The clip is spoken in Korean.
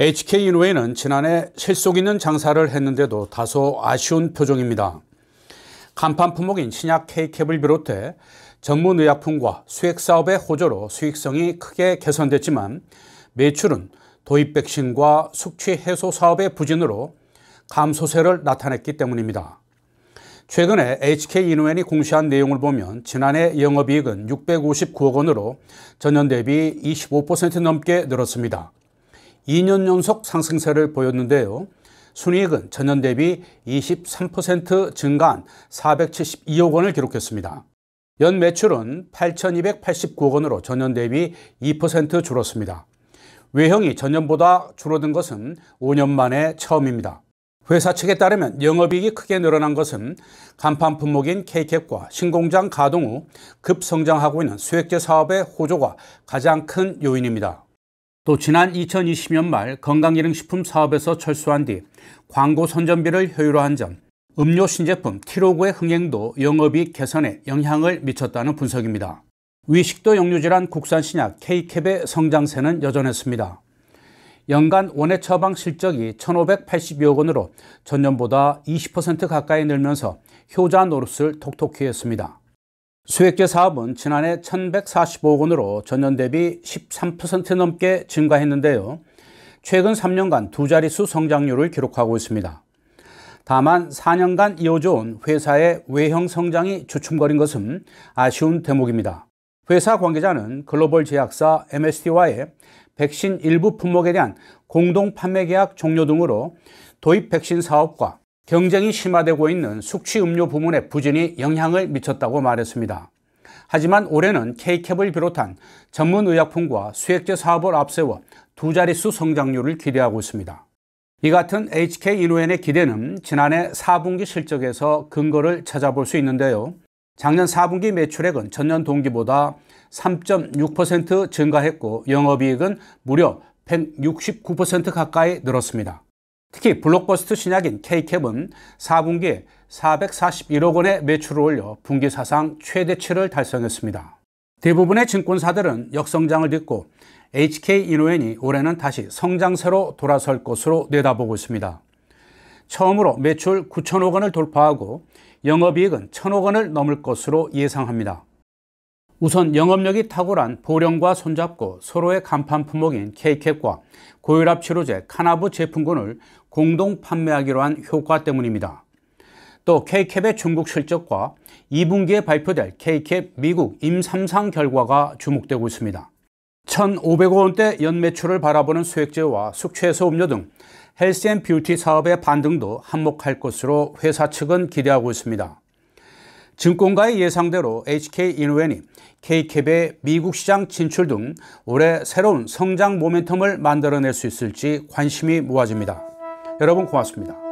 HK인웨이는 지난해 실속 있는 장사를 했는데도 다소 아쉬운 표정입니다. 간판 품목인 신약 K캡을 비롯해 전문 의약품과 수액 사업의 호조로 수익성이 크게 개선됐지만 매출은 도입 백신과 숙취 해소 사업의 부진으로 감소세를 나타냈기 때문입니다. 최근에 HK인후엔이 공시한 내용을 보면 지난해 영업이익은 659억 원으로 전년 대비 25% 넘게 늘었습니다. 2년 연속 상승세를 보였는데요. 순이익은 전년 대비 23% 증가한 472억 원을 기록했습니다. 연 매출은 8,289억 원으로 전년 대비 2% 줄었습니다. 외형이 전년보다 줄어든 것은 5년 만에 처음입니다. 회사 측에 따르면 영업이익이 크게 늘어난 것은 간판 품목인 K캡과 신공장 가동 후 급성장하고 있는 수액제 사업의 호조가 가장 큰 요인입니다. 또 지난 2020년 말 건강기능식품 사업에서 철수한 뒤 광고 선전비를 효율화한 점, 음료 신제품 티로그의 흥행도 영업이익 개선에 영향을 미쳤다는 분석입니다. 위식도 역류질환 국산 신약 K캡의 성장세는 여전했습니다. 연간 원해 처방 실적이 1,582억 원으로 전년보다 20% 가까이 늘면서 효자 노릇을 톡톡히 했습니다. 수익제 사업은 지난해 1,145억 원으로 전년 대비 13% 넘게 증가했는데요. 최근 3년간 두 자릿수 성장률을 기록하고 있습니다. 다만 4년간 이어져온 회사의 외형 성장이 주춤거린 것은 아쉬운 대목입니다. 회사 관계자는 글로벌 제약사 MSD와의 백신 일부 품목에 대한 공동 판매 계약 종료 등으로 도입 백신 사업과 경쟁이 심화되고 있는 숙취 음료 부문의 부진이 영향을 미쳤다고 말했습니다. 하지만 올해는 K캡을 비롯한 전문 의약품과 수액제 사업을 앞세워 두 자릿수 성장률을 기대하고 있습니다. 이 같은 HK 인노엔의 기대는 지난해 4분기 실적에서 근거를 찾아볼 수 있는데요. 작년 4분기 매출액은 전년 동기보다 3.6% 증가했고 영업이익은 무려 169% 가까이 늘었습니다. 특히 블록버스터 신약인 K캡은 4분기에 441억 원의 매출을 올려 분기 사상 최대치를 달성했습니다. 대부분의 증권사들은 역성장을 딛고 h k 인노엔이 올해는 다시 성장세로 돌아설 것으로 내다보고 있습니다. 처음으로 매출 9천억 원을 돌파하고 영업이익은 1 천억 원을 넘을 것으로 예상합니다. 우선 영업력이 탁월한 보령과 손잡고 서로의 간판 품목인 k 캡과 고혈압 치료제 카나브 제품군을 공동 판매하기로 한 효과 때문입니다. 또케캡의 중국 실적과 2분기에 발표될 케캡 미국 임삼상 결과가 주목되고 있습니다. 1 5 0 0 원대 연매출을 바라보는 수액제와 숙취해소 음료 등 헬스앤뷰티 사업의 반등도 한몫할 것으로 회사 측은 기대하고 있습니다. 증권가의 예상대로 HK인웬이 K캡의 미국 시장 진출 등 올해 새로운 성장 모멘텀을 만들어낼 수 있을지 관심이 모아집니다. 여러분 고맙습니다.